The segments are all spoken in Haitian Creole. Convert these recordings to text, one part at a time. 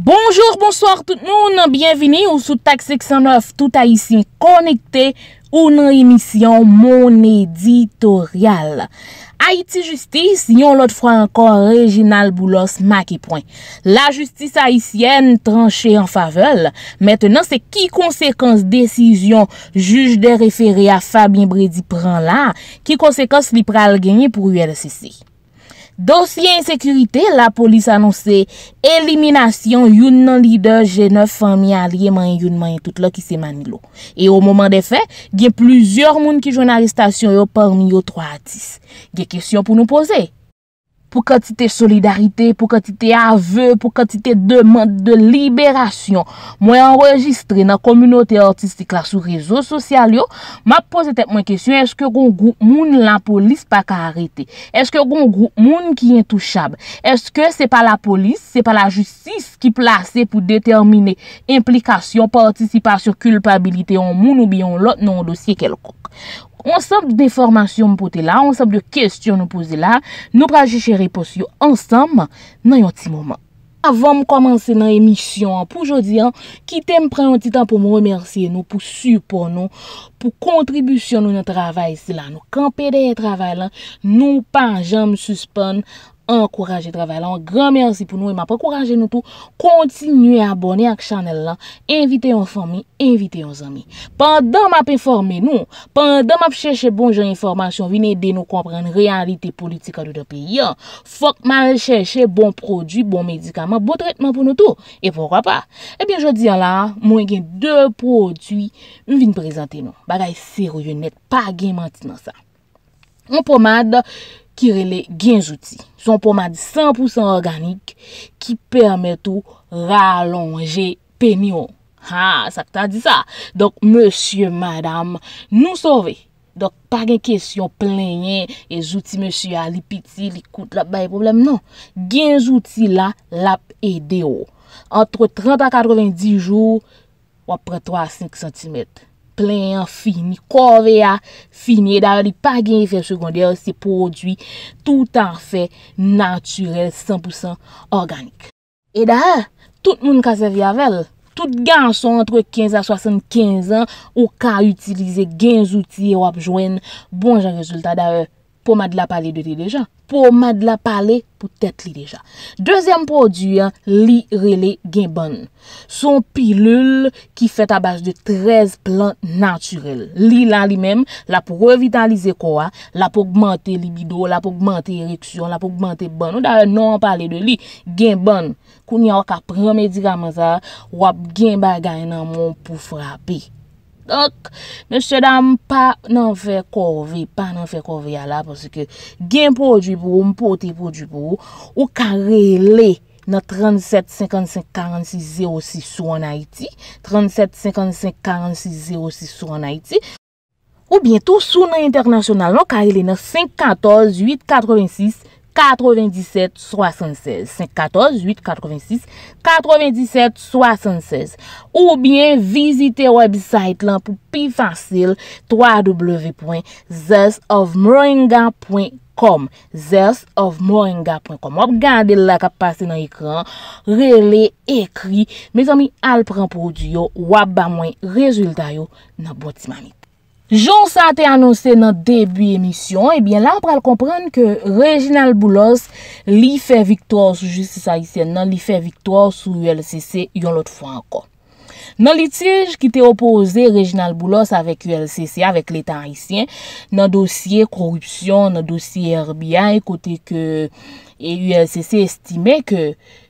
Bonjour, bonsoir tout nou nan bienveni ou sou Tak 609 Tout Haitien Connecté ou nan emisyon Mon Editorial. Haiti Justice yon lot fwa ankon Reginald Boulos maki point. La justice haitienne tranche en favelle, mettenan se ki konsekons desisyon juj de referi a Fabien Bredy pran la, ki konsekons li pral genye pou ULCC? Dosye insekurite, la polis anonse eliminasyon yon nan lider jenef anmi a liye man yon man yon tout lo ki semanilo. E o moman de fe, gen pluzyor moun ki joun arrestasyon yo parmi yo 3 atis. Gen kesyon pou nou posey. pou kantite solidarite, pou kantite aveu, pou kantite demante de liberasyon. Mwen enregistre nan komunote artistik la sou rezo sosyal yo, ma pose tep mwen kesyon, eske goun goun moun la polis pa ka arete? Eske goun goun moun ki intouchab? Eske se pa la polis, se pa la justis ki plase pou determine implikasyon, participasyon, kulpabilite yon moun ou biyon lot nan dosye kelkok? On sab de deformasyon m pote la, on sab de kestyon nou pose la, nou praje chere posyo ansam nan yon ti mouman. Avon m komanse nan emisyon, pou jodi an, ki tem pre yon ti tan pou m remersye nou, pou supon nou, pou kontribusyon nou nan travay si la. Nou kanpe deye travay la, nou pan jan m suspon nou. Enkouraje travalan, gran mersi pou nou E map akouraje nou tou Kontinuye abone ak chanel lan Invite yon fami, invite yon zami Pandan map informe nou Pandan map chèche bon jen informasyon Vinè de nou komprene realite politika Dou do pe yon Fok mal chèche bon prodjou, bon medikaman Bo tretman pou nou tou, e pwokwa pa Ebyen eh jodi yon lan, mwen gen dè prodjou Vinè prezante nou Bagay serou yon net, pa gen manti nan sa Mwen pomad Mwen pomad ki rele genjouti. Son pouman di 100% organik, ki permeto ralonge penyon. Ha, sakta di sa. Donk, monsye, madame, nou sove. Donk, pa gen kesyon, plenye, e jouti monsye a li piti, li koute, la baye problem, non. Genjouti la, lap e deyo. Antre 30 a 90 jou, ou apre 3-5 cm. plen, fini, kowe ya, ah, fini, eda li pa gen efek sekonde yo se podwi tout an fe naturel, 100% organik. Edaha, tout moun kase vi avel, tout gen son entre 15 a 75 an, ou ka utilize gen zouti e wap jwen, bon jan rezultat da yo. pou mad la pale de li dejan. Pou mad la pale pou tet li dejan. Dezem produyan, li rele gen bon. Son pilul ki fet abaj de 13 plant naturel. Li lan li mem, la pou revitalize kwa, la pou augmente libido, la pou augmente ereksyon, la pou augmente bon. Ou da nan non, pale de li, gen bon. Kou ni a wak apren yon medikaman sa, wap gen bagay nan moun pou frape. Donk, mèche dam pa nan fè korve, pa nan fè korve ya la, pòsè ke gen pou o djibou, m pou o te pou o djibou, ou karele nan 37-55-46-06 sou an Haiti, 37-55-46-06 sou an Haiti, ou bientou sou nan internasyonal non, nan karele nan 5-14-8-86-96, 9776, 514-886-9776 Ou bien, visite website lan pou pi fasil, www.theastofmoringa.com Theastofmoringa.com Op, gande la ka pase nan ekran, rele, ekri, me zomi alpran pou diyo, wap ba mwen rezulta yo nan botimanit. Jons a te anonsen nan debi emisyon, ebyen la pral kompran ke Reginald Boulos li fe viktor sou justice haisyen nan, li fe viktor sou ULCC yon lot fwa anko. Nan litij ki te opose Reginald Boulos avek ULCC, avek letan haisyen, nan dosye korupsyon, nan dosye RBI, kote ke ULCC estime ke...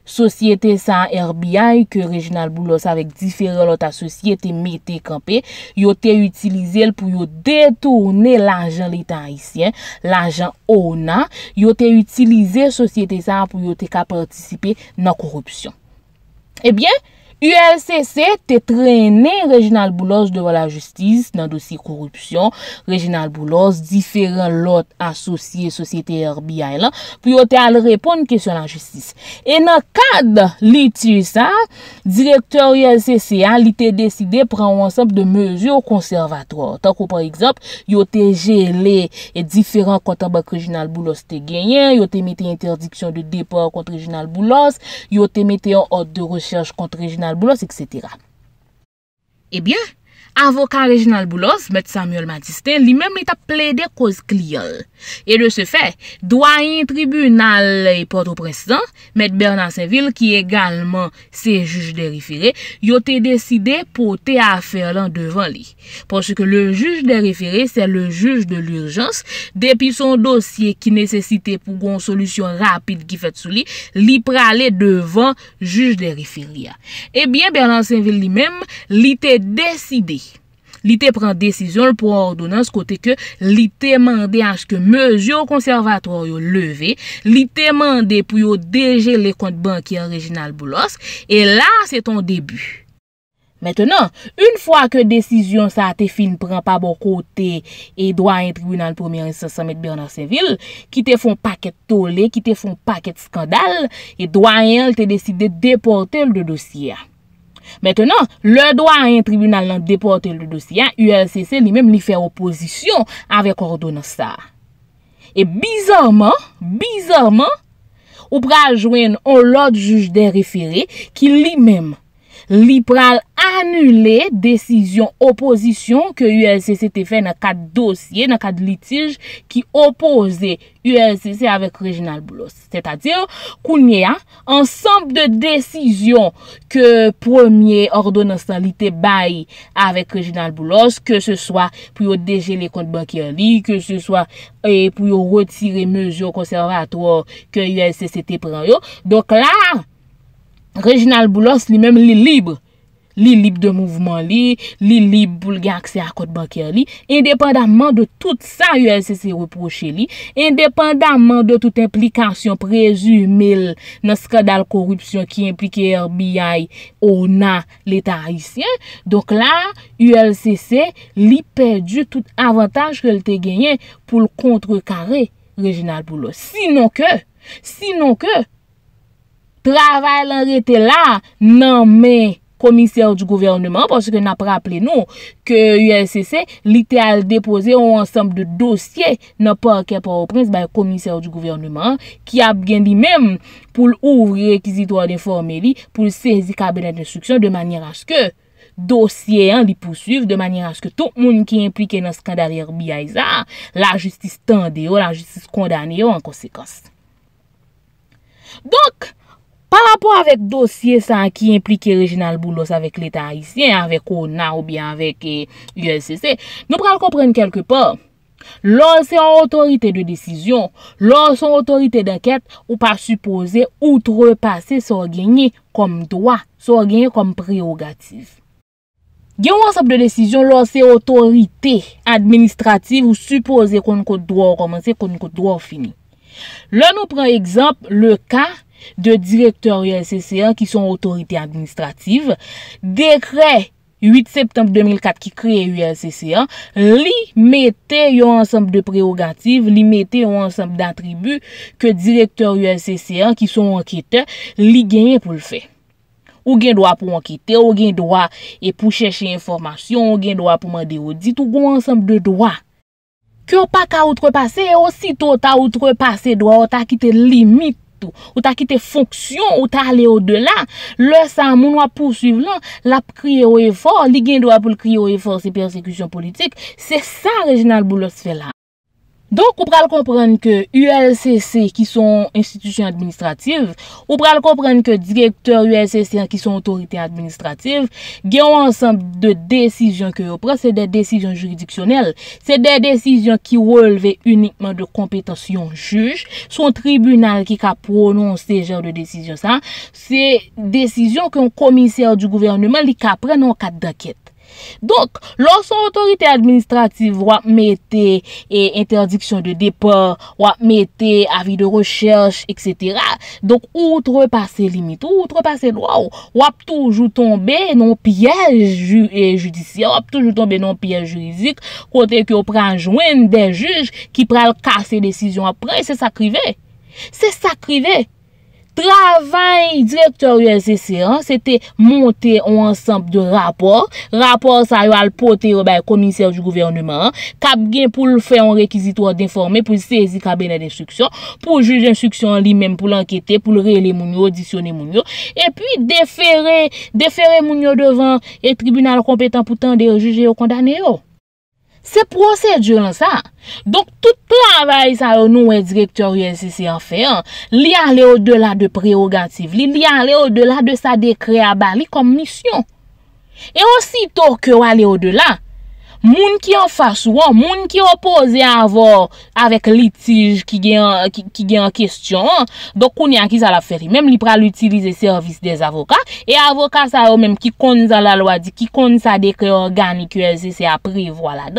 Sosyete sa an RBI ke Reginald Boulos avek difere lot a sosyete metekanpe. Yo te utilize el pou yo detourne l'anjan li tan isyen, l'anjan ona. Yo te utilize sosyete sa an pou yo te kapartisipe nan korupsyon. Ebyen? Eh ULCC te trene Reginald Boulos deva la justis nan dosi korupsyon. Reginald Boulos diferan lot asosye sosyete RBI la. Pou yo te al repon kèsyon la justis. E nan kade li tu sa direktor ULCC a li te deside pran wansap de mezyon konservatoir. Tako par ekzop, yo te gele e diferan kontabak Reginald Boulos te genyen. Yo te mete interdiksyon de depor kont Reginald Boulos. Yo te mete yon ot de rechers kont Reginald etc. Eh bien, Avokat Reginald Boulos, mèd Samuel Matiste, li mèm li ta ple de koz kliol. E de se fe, doa yin tribunal e poto presen, mèd Bernard Seville, ki egalman se juj de rifire, yo te deside pou te afer lan devan li. Ponche ke le juj de rifire, se le juj de l'urjans, depi son dosye ki nesecite pou kon solusyon rapide ki fet sou li, li prale devan juj de rifire. E eh bien, Bernard Seville li mèm, li te deside. Li te pren decizyon pou ordonans kote ke li te mande aske mezyon konservatoryo leve, li te mande pou yo deje le kont banki orijinal boulos, e la se ton debu. Metenon, un fwa ke decizyon sa te fin pren pa bon kote, e dwa yon tribunal 1er insesan met Bernard Seville, ki te fon paket tole, ki te fon paket skandal, e dwa yon te deside deporte l de dosye a. Mètènen, lè dwa an yon tribunal nan depote lè dosyan, ULCC li mèm li fè oposisyon avèk ordou nan sa. E bizarman, bizarman, ou prajwen an lot juj de refere ki li mèm li pral anule desisyon oposisyon ke ULCC te fè nan kat dosye, nan kat litij ki opose ULCC avèk Reginald Boulos. Tè tè dir, kounye an ansamb de desisyon ke premier ordonansan li te bay avèk Reginald Boulos, ke se swa pou yo deje le kont banki an li, ke se swa e, pou yo retire mezo konservato ke ULCC te pran yo. Donk la, Reginald Boulos li mèm li libre. Li libre de mouvment li, li libre boulge akse akot bankèr li, indépendamment de tout sa ULCC reproché li, indépendamment de tout implikasyon prezumil nan skandal korupsyon ki implikè RBI ou nan l'état haïsien, dok la, ULCC li perdu tout avantage ke l'te genyen pou l'kontre kare Reginald Boulos. Sinon ke, sinon ke, Traval an rete la nan men komiseur di gouvernement porsi ke nan ap rapple nou ke ULCC l'iteal depose ou ansam de dosye nan pa akèp ou prins bay komiseur di gouvernement ki ap gen di men pou l'ouvre rekizitwa de formeli pou l'sezi kabinet de instruksyon de manyer aske dosye an li pousuiv de manyer aske tout moun ki implike nan skandaryer bi aiza la justis tende yo, la justis kondane yo an konsekons. Donk, Par rapport avèk dosye san ki implike Reginald Boulos avèk l'Etat Hissien, avèk ONA ou bien avèk eh, ULCC, nou pral komprenn kelke pa, lò se an otorite de desisyon, lò se an otorite de akèt, ou pa suppose outrepase sò genye kom doa, sò genye kom preogatiz. Gen wans ap de desisyon lò se an otorite administrativ, ou suppose kon kon doa ou komanse, kon kon doa ou fini. Lò nou pran ekzamp, le ka, de direktor ULCCA ki son otorite administrativ dekre 8 septembre 2004 ki kreye ULCCA li mette yon ansampe de preogative li mette yon ansampe d'atribu ke direktor ULCCA ki son ankite li genye pou l'fe ou gen doa pou ankite ou gen doa pou cheshe informasyon ou gen doa pou mande odit ou gen doa pou ansampe de doa ke ou pa ka outrepase ou sito ta outrepase doa ou ta kite limit Ou ta kite fonksyon, ou ta ale o dela, lò sa moun wap poursuiv lan, la pou kriye ou efor, li gen do ap pou kriye ou efor se persekusyon politik, se sa Reginald Boulos fè la. Donk, ou pral komprende ke ULCC ki son institusyon administrativ, ou pral komprende ke direktor ULCC ki son otorite administrativ, gen wansan de desijon ke yo pre, se de desijon juridiksyonel, se de desijon ki wole ve unikman de kompetasyon juj, son tribunal ki ka pronon se jèr de desijon sa, se desijon ki yon komisyèr di gouvernement li ka pre nan kat dakit. Donk, lor son otorite administrativ wap mette eh, interdiksyon de depor, wap mette avi de recherche, etc. Donk, outre pase limite, outre pase loyo, wap toujou tombe non piyej eh, judisyon, wap toujou tombe non piyej juridik, kote ki ou pre anjouen den juj ki pre al kase desisyon apre, se sakrive. Se sakrive! Travay direktor yon SSR, se te monte yon ansamp de rapor, rapor sa yon alpote yon bè komisèr jou gouvernement, kap gen pou l fè yon rekizit wad informe pou sezi kabene d'instruksyon, pou juj instruksyon li menm pou l anketè, pou l reele moun yo, disyonne moun yo, e pi defere moun yo devan e tribunal kompetan pou tan de juj yo kondane yo. Se prosedyon sa, donk tout pou anvay sa yo nou e direktor yon si si an fe, li ale o delan de prerogative, li ale o delan de sa dekre a bali kom misyon. E osito ke o ale o delan, Moun ki yon fasyon, moun ki yon pose avon avèk litij ki gen kestyon, dokoun yon ki sa la feri. Mèm li pral utilize servis des avokat, e avokat sa yo mèm ki kon sa la loadi, ki kon sa dekè organik ULCC apri, voilà.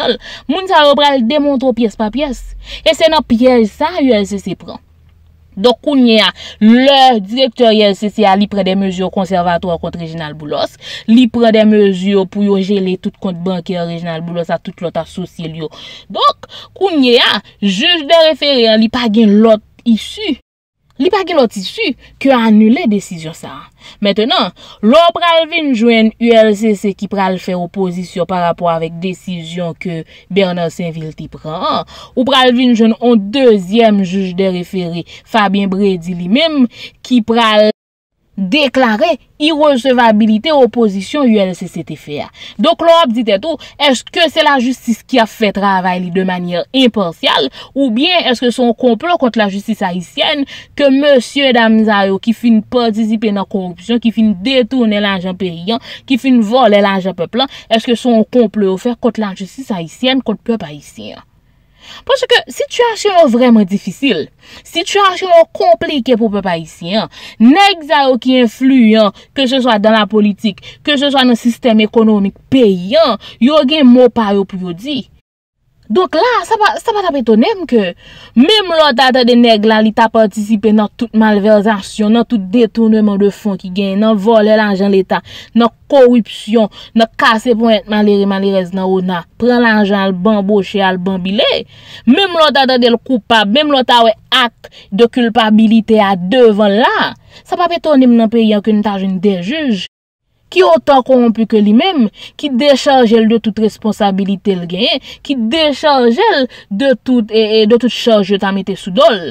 Moun sa yo pral demontro piyes pa piyes, e se nan piyes sa ULCC pran. Donk kounye a, le direktor yel sese a li pre de mezyon konservato an kontre Reginald Boulos, li pre de mezyon pou yo jele tout kontre banki an Reginald Boulos a tout lot asosye li yo. Donk kounye a, juj de referen li pa gen lot isu. Li bagi loti su, ke anule desisyon sa. Mètènen, lò pralvin jwen ULCC ki pral fè oposisyon par apò avèk desisyon ke Bernard Saint-Vilti pran, ou pralvin jwen on dezyem juj de refere Fabien Bredi li mèm ki pral... Deklare irrecevabilite oposisyon UNSCT-FEA. Donk lop dit eto, eske se la justis ki a fe travay li de manye impartial ou bien eske son komplo kont la justis Haitienne ke monsye Damzayo ki fin pa disipe nan korupsyon, ki fin detourne l'anjan periyan, ki fin vole l'anjan peplan, eske son komplo ofer kont la justis Haitienne kont pep Haitien? Poche ke situasyon vremen difisil, situasyon komplike pou pe pa isi, nek zay ou ki influyen, ke se jwa dan la politik, ke se jwa nan sistem ekonomik peyen, yo gen mou pa yo pou yo di. Donk la, sa pa ta petonem ke, mèm lò ta te de neg la li ta participe nan tout malversasyon, nan tout detournement de fond ki gen, nan vole lanjan l'Etat, nan korwipsyon, nan kase pou etman lereman lerez nan ou na, pran lanjan l'bamboshe al bambile, mèm lò ta te de l'koupa, mèm lò ta we ak de kulpabilite a devan la, sa pa petonem nan peyi akouni tajouni de juj, ki otan konpil ke li menm, ki dechajel de tout responsabilite l genyen, ki dechajel de tout chanjot amete sou dol.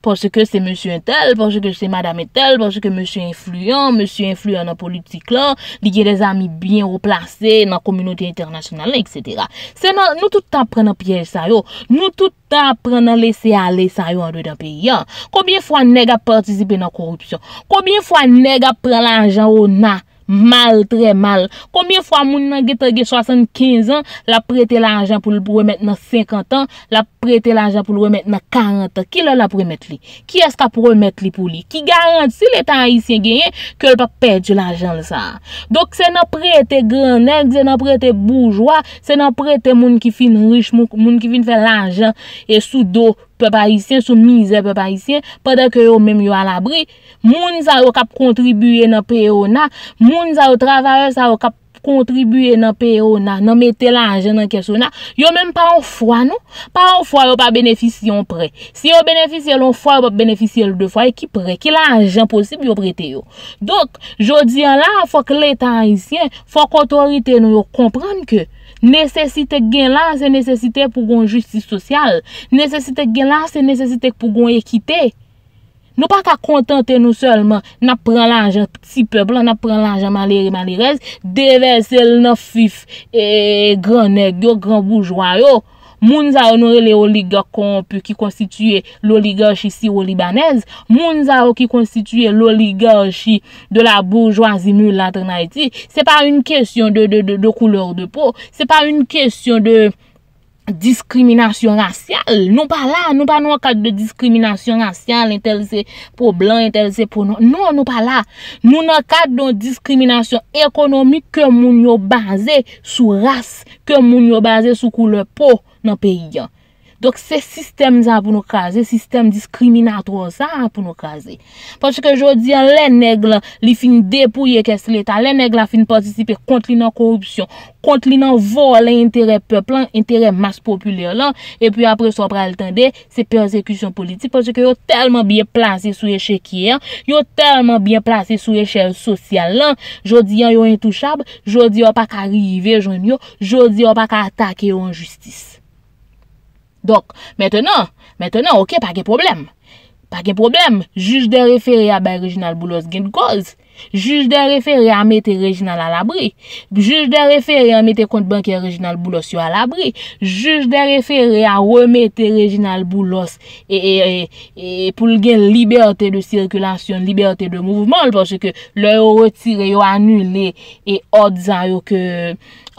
Pwoske se monsu entel, pwoske se madame entel, pwoske monsu influyen, monsu influyen nan politik lan, di gen des ami bien ou plase nan kominoti internasyonalen, etc. Se nou toutan pren nan piyej sa yo, nou toutan pren nan lese ale sa yo an do dan peyi an, koubyen fwa nega partizipe nan korupsyon, koubyen fwa nega pren lan jan ou nan, Mal, tre mal. Koumye fwa moun nan getage 75 an, la prete la anjan pou l pou remet nan 50 an, la prete la anjan pou l pou remet nan 40 an. Ki l la premet li? Ki eska pou remet li pou li? Ki garante si l etan ayisyen genye, ke l pa peche la anjan sa. Dok se nan prete granek, se nan prete boujwa, se nan prete moun ki fin rich moun, moun ki fin fe la anjan e sou do moun. pe pa hisyen, sou mize pe pa hisyen, padè kè yo mèm yo alabri, moun sa yo kap kontribuyen nan pe yo nan, moun sa yo travare sa yo kap kontribuyen nan pe yo nan, nan metè la anjen nan kesyon nan, yo mèm pa ou fwa nou, pa ou fwa yo pa benefisyon pre, si yo benefisyon loun fwa, yo pa benefisyon loun de fwa, ki pre, ki la anjen posib yo prete yo. Dok, jo diyan la, fòk lè tan hisyen, fòk otorite nou yo kompranm kè, Nesesite gen lan se nesesite pou gon justice sosyal. Nesesite gen lan se nesesite pou gon ekite. Nou pa ka kontente nou selman. Na prelanjan ti peblan, na prelanjan malire malirez. Deve sel nan eh, fif e granegyo, granboujwa yo. mounz a onore le oligakonp ki konstituye l'oligarchi siro-libanez, mounz a ki konstituye l'oligarchi de la bourgeoisie moulantre na eti, se pa yon kestyon de kouleur de pou, se pa yon kestyon de... diskriminasyon rasyal, nou pa la nou pa nou akad de diskriminasyon rasyal entel se pou blan, entel se pou non nou, nou pa la, nou nan akad de diskriminasyon ekonomi ke moun yo baze sou ras ke moun yo baze sou koule pou nan peyi jan Donk se sistem zan pou nou kaze, sistem diskriminato zan pou nou kaze. Ponche ke jodi an, le neg la, li fin depouye kes letan, le neg la fin participe kont li nan korupsyon, kont li nan volen intere peplan, intere mas populer lan, epi apre so pra el tende, se persekusyon politik, ponche ke yo telman bien plase sou ye chekye, yo telman bien plase sou ye chel sosyal lan, jodi an yo intouchab, jodi an pa ka rive joun yo, jodi an pa ka atake yo an justis. Donk, metenon, metenon, ok, pa ge problem. Pa ge problem, juj de referi a bay rejinal boulos gen kouz. Juj de referi a meti rejinal alabri. Juj de referi a meti kont banki rejinal boulos yo alabri. Juj de referi a remeti rejinal boulos e pou gen liberte de sirkulasyon, liberte de mouvman, lpase ke le yo retire yo anulne e odzan yo ke...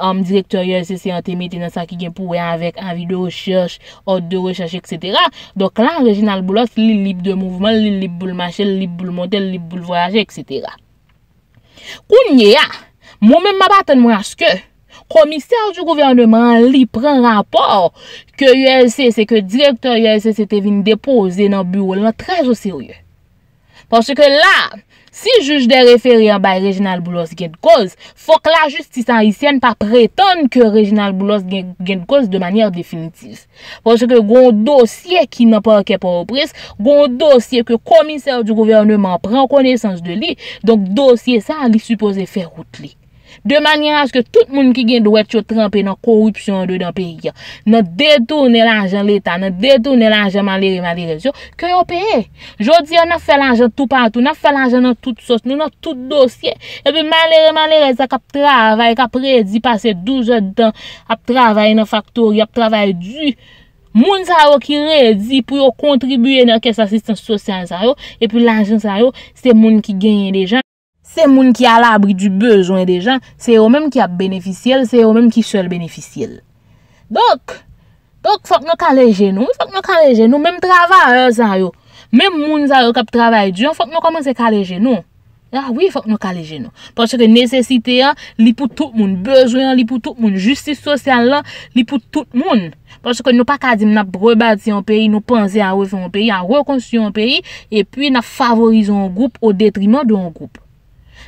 Om direktor ULC se yon teme te nan sa ki gen pou wey avèk avi de rechèche, od de rechèche, etc. Donk lan, rejinan l boulos li libe de mouvman, li libe boulmachel, li libe boulmontel, li libe boulvoyaj, etc. Kounye ya, moun men mabaten moun aske, komisyar di gouvernement li pren rapor ke ULC se ke direktor ULC se te vin depoze nan bureau la nan trez o sirye. Pansè ke la... Si juj de referi an bay Reginald Boulos gen koz, fok la justisan hisyen pa preton ke Reginald Boulos gen koz de manyer definitiv. Fok se ke goun dosye ki nan pa kepo opres, goun dosye ke komiser di gouverneman pren konesans de li, donk dosye sa li supose fe route li. De manyan aske tout moun ki gen dwe chou trempè nan korupsyon dwe dan perikya. Nan detourne lanjan l'Etat, nan detourne lanjan malere, malere. Kyo yo peye? Jodi yo nan fe lanjan tout patou, nan fe lanjan nan tout sos, nan nan tout dosye. E pi malere, malere, sa kap travay, kap redi, pase 12 an, ap travay nan faktory, ap travay du. Moun sa yo ki redi pou yo kontribuyen nan kes asistans sosyal sa yo. E pi lanjan sa yo, se moun ki genye de jan. Se moun ki al abri du bezoin de jan, se yo menm ki ap beneficiel, se yo menm ki sel beneficiel. Dok, fok nou kaleje nou, fok nou kaleje nou, menm travare zan yo. Menm moun zan yo kap travare diyon, fok nou komanse kaleje nou. Ya, ah wii fok nou kaleje nou. Pwosye ke nesesite ya, li pou tout moun bezoin, li pou tout moun justice sosyal la, li pou tout moun. Pwosye ke nou pa kadim nap rebati an peyi, nou panse an refon an peyi, an rekonsyon an peyi, epi nap favorize an goup ou detrimon de an goup.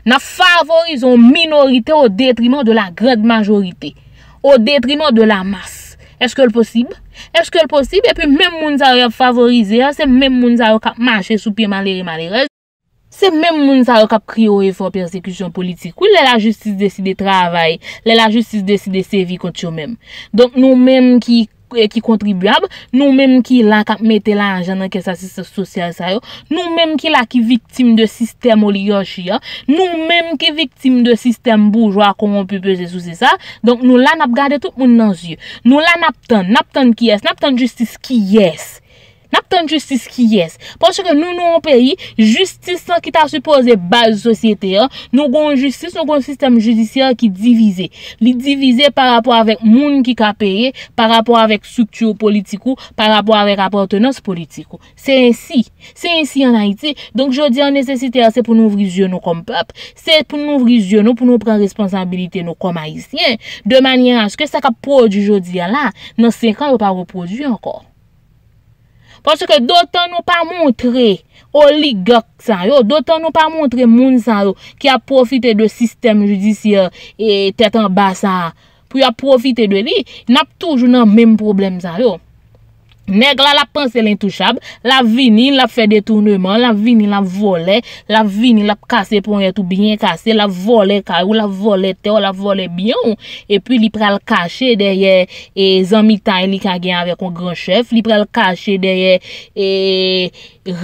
nan favorizon minorite ou detrimant de la gred majorite. Ou detrimant de la mas. Eske l posib? Eske l posib? Epe men moun zare ap favorize, se men moun zare kap manche, sou pi maleri malere. Se men moun zare kap kri ou efor persekusyon politik. Ou lè la justis deside travay, lè la justis deside sevi kont yo men. Donk nou men ki... ki kontribuab, nou menm ki la kap mette la anjanan kes asiste sosyal sa yo, nou menm ki la ki viktim de sistem oligoshi ya nou menm ki viktim de sistem bourgeois konon pe pe jesou se sa donk nou la nap gade tout moun nan zye nou la nap tan, nap tan ki yes nap tan justice ki yes Nak tan justice ki yes. Ponche ke nou nou an peyi, justice an ki ta suppose bal sosyete an, nou kon justice, nou kon sistem judisyen ki divize. Li divize par rapport avèk moun ki ka peyi, par rapport avèk souktyou politikou, par rapport avèk aportenons politikou. Se ensi, se ensi an Haiti. Donk jodi an nesesite an, se pou nou vri zyon nou kom pep, se pou nou vri zyon nou pou nou pren responsabilite nou kom haisyen. De manye an, se ke sa ka podi jodi an la, nan se kan yo pa repodu an kon. Paske dotan nou pa montre oligak san yo, dotan nou pa montre moun san yo ki ap profite de sistem judisye etetan basan. Pou ap profite de li, nap toujou nan menm problem san yo. Neg la la panse lintouchab, la vini la fe detournement, la vini la vole, la vini la kase pou yon tou byen kase, la vole ka ou, la vole te ou, la vole byen ou. E pi li prel kase deye zanmi tay li ka gen avè kon gran chef, li prel kase deye e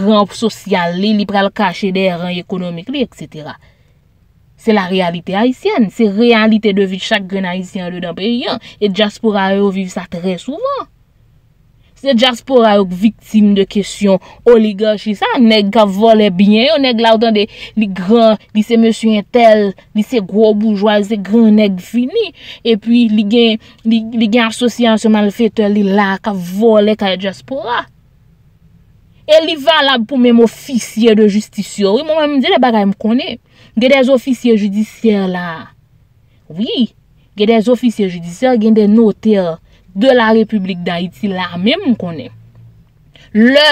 ramp sosyal li, li prel kase deye rang ekonomik li, etc. Se la realite Haitienne, se realite de vide chak gren Haitienne de dan pe yon, e Jaspora yo vive sa tre souvan. Se jazpora yon viktim de kesyon oligarchisa, aneg ka vole bine, aneg law dan de li gran, li se M. Intel, li se gro boujwa, li se gran neg fini, epwi li gen asosyansi manfete li la, ka vole ka jazpora. E li valab pou menm ofisye de justisyon. Mon mwen mwen di de baga m konen. Gen de ofisye judisyon la. Oui, gen de ofisye judisyon, gen de noter judisyon. de la Republik d'Haïti la mèm konè. Le,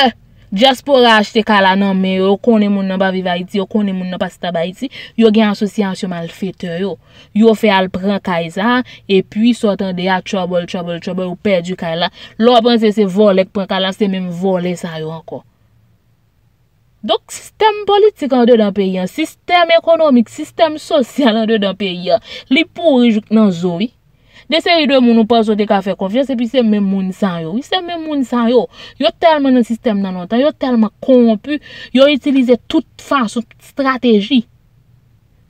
diaspora achete kala nan mè, yo konè moun nan pa viva Haïti, yo konè moun nan pa sitaba Haïti, yo gen asosyansyon mal fete yo. Yo fè al pran kaysan, epi sotan de ya chabol, chabol, chabol, ou perdi kala. Lo apan se se volek pran kala, se mèm vole sa yo anko. Dok, sistem politik an de dan peyi an, sistem ekonomik, sistem sosyal an de dan peyi an, li pou rejouk nan zovi. Desè yi dè moun ou pa sou de ka fè konfyan, se pi se mè moun san yo. Se mè moun san yo, yo telman nan sistem nan anta, yo telman konpü, yo itilize tout fà sou strategi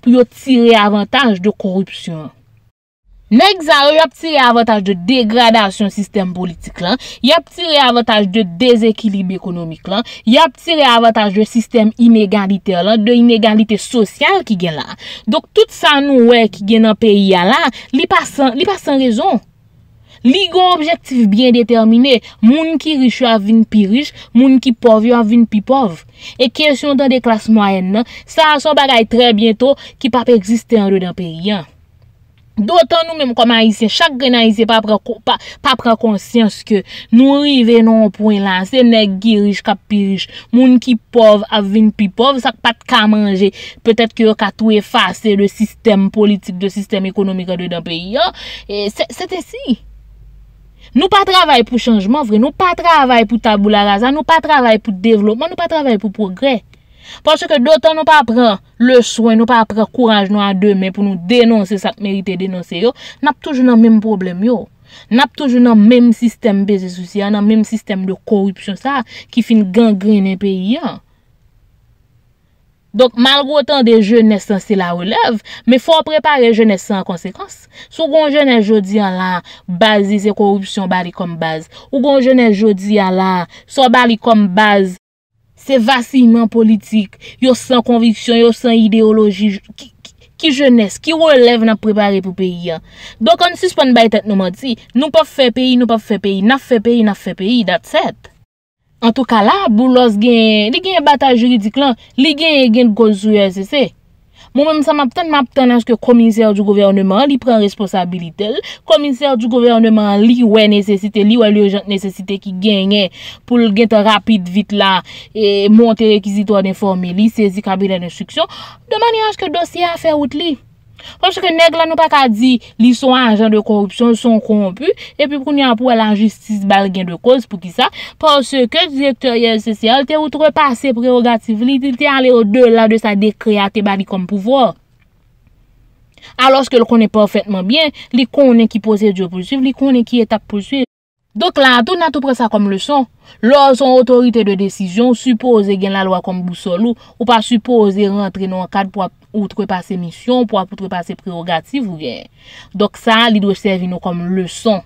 pou yo tire avantaj de korupsyon an. Nèk zare, y ap ti re avataj de degradasyon sistem politik lan, y ap ti re avataj de dezekilib ekonomik lan, y ap ti re avataj de sistem inegalite lan, de inegalite sosyal ki gen lan. Dok, tout san nou wè ki gen nan peyi a lan, li pa san rezon. Li gon objektif bien determine, moun ki riche avin pi riche, moun ki pov yo avin pi pov. E kesyon dan de klas mwaen nan, sa an son bagay tre bientou ki pa pe egziste an do nan peyi a. Doutan nou menm koman haisyen, chak gen haisyen pa prekonsyans ke nou rive nou pou en lanse, nek girish, kapirish, moun ki pov, avin pi pov, sak pat ka manje, petet ke yo ka tou efase de sistem politik, de sistem ekonomika de dan peyi yo, se te si. Nou pa travay pou chanjman vre, nou pa travay pou tabou la razan, nou pa travay pou devlopman, nou pa travay pou progrej. Ponche ke dotan nou pa pran le souen, nou pa pran kouraj nou a demen pou nou denonse sak merite denonse yo, nap toujou nan mèm problem yo, nap toujou nan mèm sistem bezè souci, nan mèm sistem de korupsyon sa ki fin gangrenè pe yon. Donk malgrotan de jènes san se la oulev, me fò prepa re jènes san konsekans. Sou goun jènes jodi an la, bazi se korupsyon bali kom baz, ou goun jènes jodi an la, sou bali kom baz, Se vasi yman politik, yo san konviksyon, yo san ideologi, ki jenes, ki wolev nan prepare pou peyi. Dok an si spon bay tet nouman ti, nou pa fe peyi, nou pa fe peyi, na fe peyi, na fe peyi, dat set. An tou ka la, boulos gen, li gen bataj juridik lan, li gen gen gozouye se se. Moun mèm sa m aptan, m aptan laj ke komisèr du govèrnèman li pren responsabilitel, komisèr du govèrnèman li wè nèsesite, li wè li wè nèsesite ki genye pou gen te rapide vit la, e monte rekizito an informe li, sezi kabile an instriksyon, domani laj ke dosye a fè out li. Foske neg la nou pa ka di li son anjan de korupsyon son konpu, e pi prouni anpou alanjistis bagen de kous pou ki sa, foske direktoryel sosyal te outrepase prerogatif li, te ale o de la de sa dekreati bagi konm pouvo. A loske l konen parfaitman bien, li konen ki pose dioposif, li konen ki eta posif. Donk la, tout nan tout pre sa kom le son. Lo, son otorite de desijon suppose gen la lo a kom bousolou ou pa suppose rentre nou an kad pou ap outrepa se misyon, pou ap outrepa se prerogatif ou gen. Donk sa, li dwe serve nou kom le son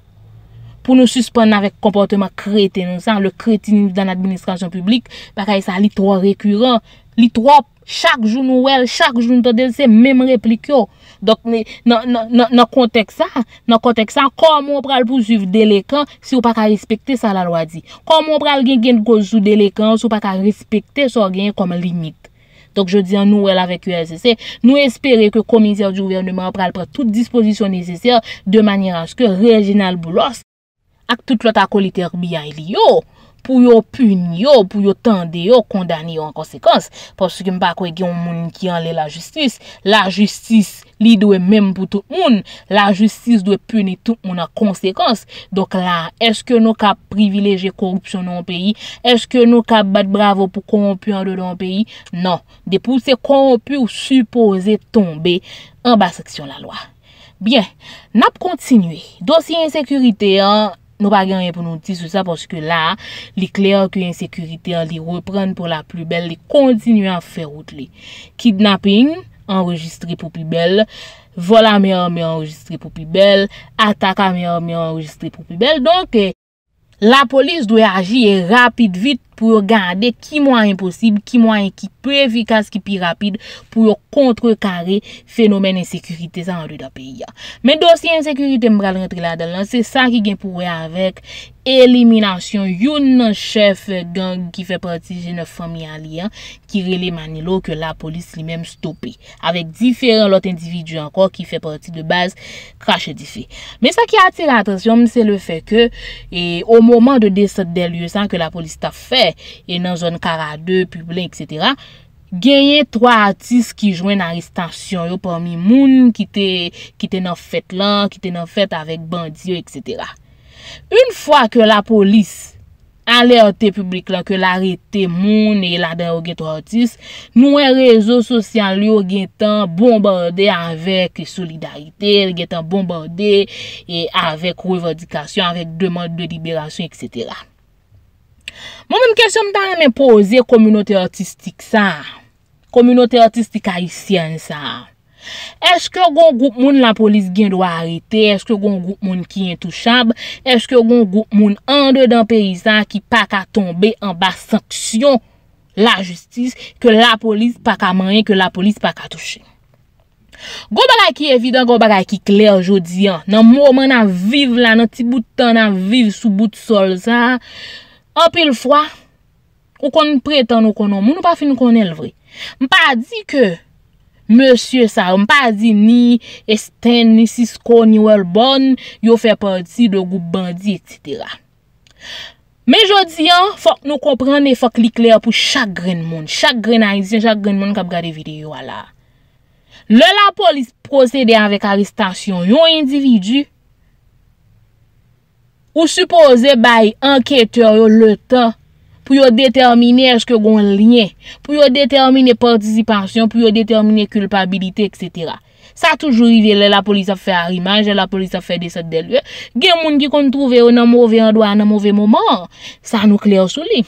pou nou suspon nan vek komportema kreti nou san. Le kreti nou dan administrasyon publik, bakay sa li tro rekuran, li tro Chak joun nouel, chak joun tade, se mem replik yo. Dok nan non, kontek non, non, sa, nan kontek sa, komon pral pou suv delekan si ou pa ka respekte sa la lwa di. Komon pral gen gen kouzou delekan si ou pa ka respekte sa gen koma limit. Dok je di an nouel avek ULCC, nou espere ke komisyon di ouvernement pral pa tout dispozisyon neceser de manye anske rejinal boulos ak tout lot akoliter biya ili yo. pou yo pun yo, pou yo tende yo, kondani yo an konsekans. Poske m pa kwe gen moun ki anle la justis, la justis li dwe menm pou tout moun, la justis dwe puni tout moun an konsekans. Dok la, eske nou ka privileje korupsyon nou an peyi, eske nou ka bat bravo pou konon pu anle nou an peyi, nan, de pou se konon pu ou supose tombe an ba seksyon la lwa. Bien, nap kontinue, dosi insekurite an, Nou pa gen yon yon pounouti sou sa porske la, li kleyon ki yon sekurite, li reprenn pou la plubel, li kontinu an fè route li. Kidnapping, enregistri pou plubel, volan mi an, mi an enregistri pou plubel, ataka mi an, mi an enregistri pou plubel. Donke, la polis dwe agi rapit vit. pou yo gande ki mwa imposib, ki mwa ekip pe evikans ki pi rapid, pou yo kontre kare fenomen ensekurite san anre da pe ya. Men dosi ensekurite mbra l rentre la del nan, se san ki gen pouwe avek eliminasyon yon chèf gang ki fè parti jen fèmi aliyan ki rele manilò ke la polis li mèm stopè. Avek diferent lot individu anko ki fè parti de baz krashe difè. Men sa ki ati la atrasyon, se le fè ke e o mouman de dese del yon san ke la polis ta fè E nan zon karade, publik, etc Genye 3 artist Ki jwen nan restansyon yo Parmi moun Ki te nan fèt lan Ki te nan fèt avèk bandi yo, etc Un fwa ke la polis Ale ate publik lan Ke la rete moun E la den yo genye 3 artist Nou e rezo sosyal yo genye tan Bombande avèk solidarite Genye tan bombande Avèk revodikasyon Avèk demande de liberasyon, etc Mwen mwen kèsyon mwen tan mwen pose kominote artistik sa. Kominote artistik ayisyen sa. Echke goun gout moun la polis gen dwa harite? Echke goun gout moun ki entouchab? Echke goun gout moun ande dan peyisa ki paka tombe an ba sanksyon la justis ke la polis paka manye, ke la polis paka touche? Gouba la ki evidon, gouba la ki kler jodi an. Nan mouman nan viv la, nan ti bout tan nan viv sou bout sol sa... Anpil fwa, ou kon prétan ou kon om, moun ou pa fin kon elvri. Mpa di ke, msye sa, mpa di ni esten, ni sisko, ni welbon, yo fe parti de goup bandi, etc. Me jodi an, fok nou komprende, fok li kler pou chak gren moun, chak gren aizyen, chak gren moun kap gade videyo ala. Le la polis prosede anvek aristasyon, yon individu, Ou suppose bay anketor yo letan pou yo determine eske gon liniye, pou yo determine partizipasyon, pou yo determine kulpabilite, etc. Sa toujou rivele la polis a fe a rimanje, la polis a fe de sa delye, gen moun ki kontrouve yo nan mouve andwa, nan mouve mouman, sa nou kler sou liye.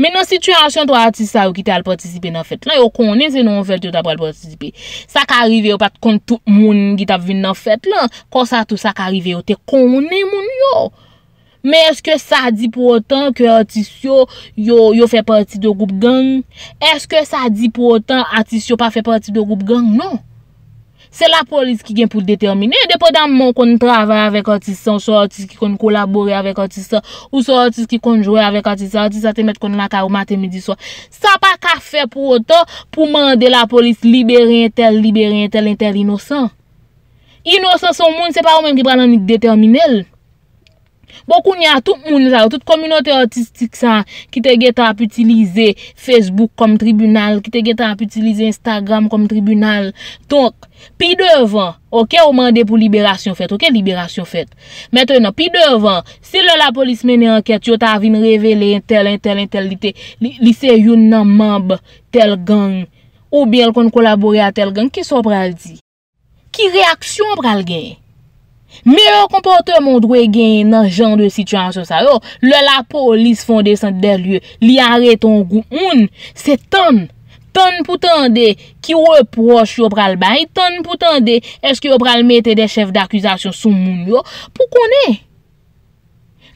Men nan situasyon pou Atisyo ki te al-partisipe nan fèt lan, yo konen se nou an fèt yo tap al-partisipe. Sa ka arrive yo pat kon tout moun ki tap vin nan fèt lan, konsa tout sa ka arrive yo, te konen moun yo. Men eske sa di pou otan ki Atisyo yo yo fè parti de goup gang? Eske sa di pou otan Atisyo pa fè parti de goup gang nou? Se la polis ki gen pou determine, depo dan moun kon traver avèk otisan, sou otis ki kon kolaborè avèk otisan, ou sou otis ki kon jwè avèk otisan, otisan te met kon nan ka ou matè midi so. Sa pa ka fè pou otan pou mande la polis libere yon tel, libere yon tel, yon tel inosan. Inosan son moun se pa ou men ki pran nan ni determine lè. Bokoun ya tout moun la, tout kominote artistik sa, ki te get ap utilize Facebook kom tribunal, ki te get ap utilize Instagram kom tribunal. Tonk, pi devan, oke ou mande pou liberasyon fet, oke liberasyon fet. Meten an, pi devan, se lola polis meni anket, yo ta avin revele tel, tel, tel, li se yon nan mab tel gang, ou bel kon kolabore a tel gang, ki so pral di? Ki reaksyon pral genye? Meyo kompote moun dwe gen nan jan de situasyon sa yo, le la polis fonde san de lye, li are ton goun, se ton, ton pou ton de ki wè proche yo pral bay, ton pou ton de eske yo pral mette de chef d'akuzasyon sou moun yo, pou konen?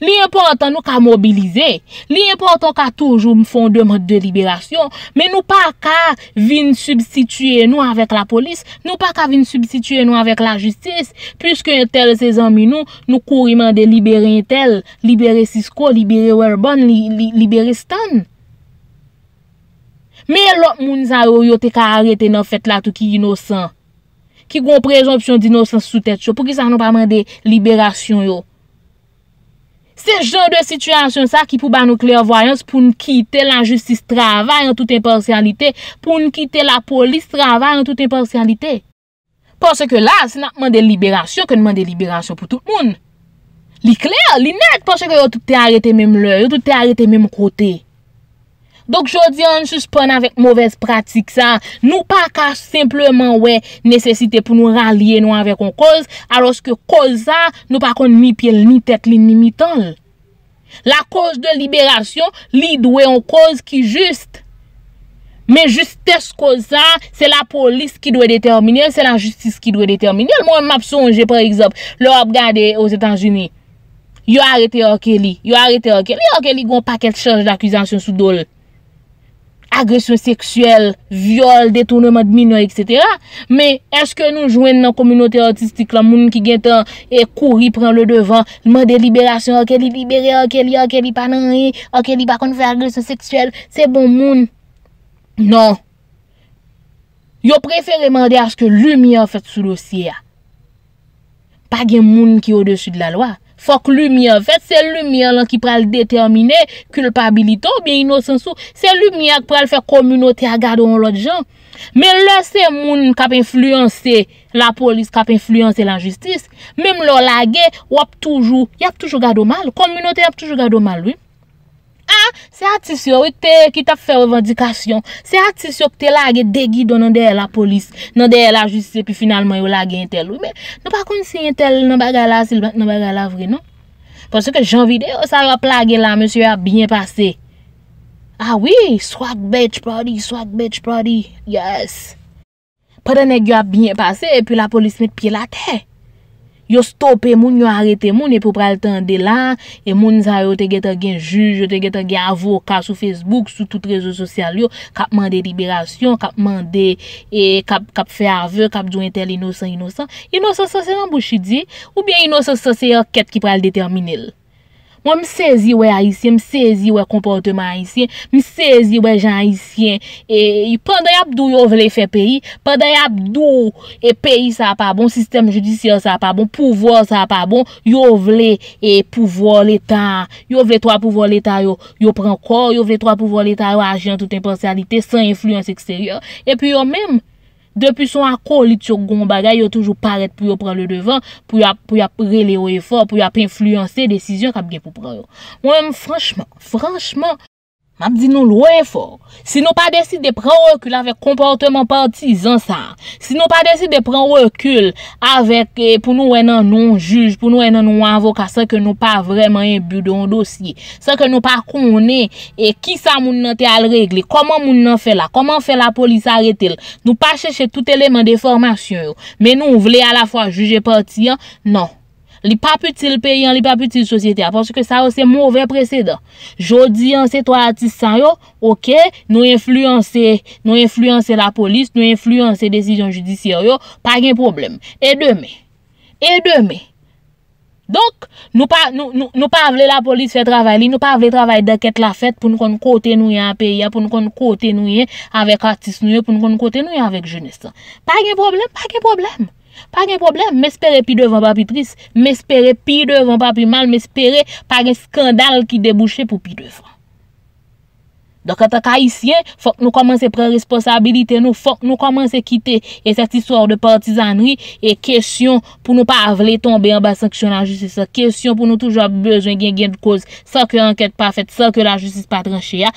Li importan nou ka mobilize. Li importan ka toujou mfon de mod de liberasyon. Men nou pa ka vin substitue nou avèk la polis. Nou pa ka vin substitue nou avèk la justis. Piske tel se zanmi nou, nou kouri mande liberen tel. Liberen Sisko, liberen Werbon, liberen Stan. Men lop moun sa yo yo te ka arete nan fèt la tout ki inosan. Ki goun prezoption di inosan sou tèt yo. Pou ki sa nou pa mande liberasyon yo. Se jen de situasyon sa ki pou ban nou kler voyans pou nou kite la justice travay an tout impartialite, pou nou kite la polis travay an tout impartialite. Pon se ke la, se nan man de liberasyon, ke nan man de liberasyon pou tout moun. Li kler, li net, pon se ke yo tout te arete mem lor, yo tout te arete mem kotey. Dok jodi an jous prene avèk mouvez pratik sa. Nou pa ka simplement wè nesesite pou nou ralye nou avèk an koz. Arlòs ke koz sa nou pa kon ni piel, ni tetli, ni mitol. La koz de liberasyon, li dwe an koz ki jist. Men justes koz sa, se la polis ki dwe determinyel, se la justis ki dwe determinyel. Mwen m ap sonje, par exemple, lò ap gade yo zetan jini. Yo arete yo ke li, yo arete yo ke li. Yo ke li goun pa kel chanj d'akuzansyon sou do lò. Agresyon seksuel, viol, detournement de mine, etc. Mais est-ce que nous jouen dans la communauté artistique, la moune qui gagne tant et courit, prend le devant, demande des libérations, oké li libéré, oké li oké li panané, oké li par contre faire agresyon seksuel, c'est bon moune? Non. Yo préfère demander à ce que lui m'y a fait ce dossier. Pas gagne moune qui est au-dessus de la loi. Fok lumi an fet, se lumi an lan ki pral determine, kulpabilito, biye inosensu, se lumi ak pral fek komunote a gado an lot jan. Men lese moun kap influence la polis, kap influence la jistis, menm lor lage, wap toujou, yap toujou gado mal, komunote yap toujou gado mal wim. Ha, ah, se atisyon wè te ki ta fè wè vendikasyon, se atisyon wè te lage degi do nan deyè la polis, nan deyè la justise, pi finalman yo lage yon tel wè. Mè, nou pa kon si yon tel nan bagay non? ah la silbant, nan bagay la vre, nou? Ponsè ke jan vide, yo sa yo a plage la, mèsyo yo a binyen pase. Ha, wè, swak betch pradi, swak betch pradi, yes. Padene yo a binyen pase, e pi la polis met pi la teyè. Yo stop e moun, yo arete moun, e pou pral tende la, e moun sa yo te geta gen juj, yo te geta gen avoka sou Facebook, sou tout rezo sosyal yo, kap mande liberasyon, kap mande, e kap fe ave, kap djwen tel inosan inosan. Inosan sa se lan bouchi di, ou bien inosan sa se yo ket ki pral determinil. Mwen msèzi wè Aisyen, msèzi wè komportement Aisyen, msèzi wè jan Aisyen. E panday apdou yo vle fè peyi, panday apdou e peyi sa pa bon, sistem judisyon sa pa bon, pouvo sa pa bon. Yo vle e, pouvo l'Etat, yo vle to apouvo l'Etat yo pren kor, yo vle to apouvo l'Etat yo ajen tout imponsalite, san influence eksteryon. E pi yo mèm. Depi son akou li tchouk goun bagay, yo toujou paret pou yo pran le devan, pou yo ap rele o efor, pou yo ap influense desisyon kap gen pou pran yo. Mwen mwen franchman, franchman. Mab di nou louè fò. Si nou pa desi de pren rekyl avèk komportèman partizan sa. Si nou pa desi de pren rekyl avèk eh, pou nou wè nan nou juge, pou nou wè nan nou avoka, sa ke nou pa vreman yon budon dosi. Sa ke nou pa kounè, e eh, ki sa moun nan te al regli, koman moun nan fè la, koman fè la polis arètèl. Nou pa chèche tout element de formasyon, men nou vle a la fwa juje partizan, nan. li pa putil peyi an, li pa putil sosyete an, porsi ke sa yo se mouve prese dan. Jodi an se to atis san yo, oke, nou influense la polis, nou influense desisyon judisyon yo, pa gen problem. E deme, e deme. Donk, nou pa vle la polis fe travay li, nou pa vle travay deket la fet pou nou kon kote nou yan peyi an, pou nou kon kote nou yan avèk atis nou yan, pou nou kon kote nou yan avèk jenis an. Pa gen problem, pa gen problem. Pa gen problem, m espere pi devan pa pi tris, m espere pi devan pa pi mal, m espere pa gen skandal ki debouche pou pi devan. Dok atak haisyen, fok nou komanse pre responsabilite nou, fok nou komanse kite, e set istor de partizanri, e kesyon pou nou pa avle tombe an ba sanksyonan justice, kesyon pou nou toujwa bezwen gen gen de koz, sa ke anket pa fet, sa ke la justice pa tranche ya,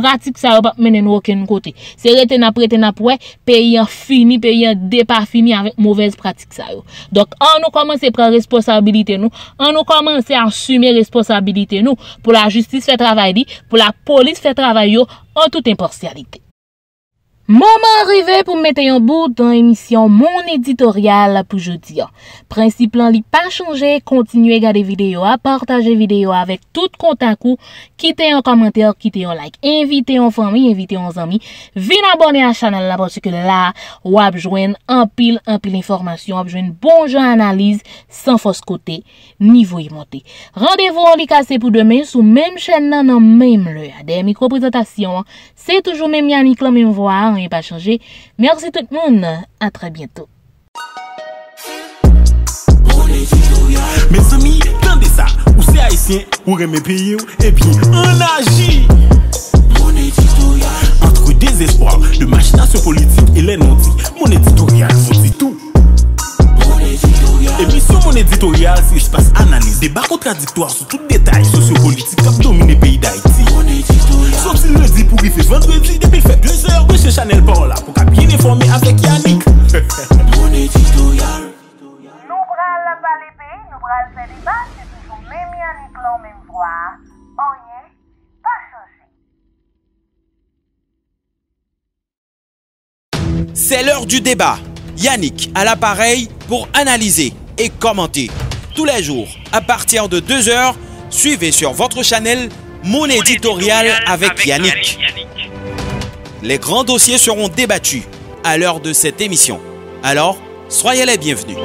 Pratik sa yo pa menen woken kote. Se reten apreten apwe, pe yon fini, pe yon depa fini avik mouvez pratik sa yo. Dok an nou komanse pre responsabilite nou, an nou komanse ansume responsabilite nou pou la justice fe travay li, pou la polis fe travay yo, an tout importialite. Moman rive pou mwete yon bout Don emisyon moun editorial pou jodi Principle an li pa chanje Kontinue gade videyo A partaje videyo Avèk tout kontakou Kite yon komentèr Kite yon like Invite yon fami Invite yon zami Vin abone yon chanel La potse bon ke la Ou apjwen Ampil Ampil informasyon Abjwen bon jan analize San fos kote Nivou yi montè Rendèvou an li kase pou demè Sou mèm chen nan Nan mèm lè Adè miko prezentasyon Se toujou mèm yannik Lan mèm vwaan pas changé. Merci tout le monde. À très bientôt. Mes amis, ça. Où c'est haïtien, ou pays, et bien on agit. Mon éditorial. Entre désespoir, de machination politique et les mon éditorial vous dit tout. mon éditorial, si je passe analize débat contradictoire sur tout détail socio politique kap domine pays pays lundi pour y vendredi depuis fait Deux heures de ce Chanel pour là pour qu'à bien informer avec Yannick. Mon éditorial. Nous bral la valée pays, nous fait faire débat, c'est toujours même Yannick l'en même voix. On y pas changé. C'est l'heure du débat. Yannick à l'appareil pour analyser et commenter. Tous les jours, à partir de 2 heures, suivez sur votre Chanel mon éditorial avec Yannick. Les grands dossiers seront débattus à l'heure de cette émission. Alors, soyez les bienvenus.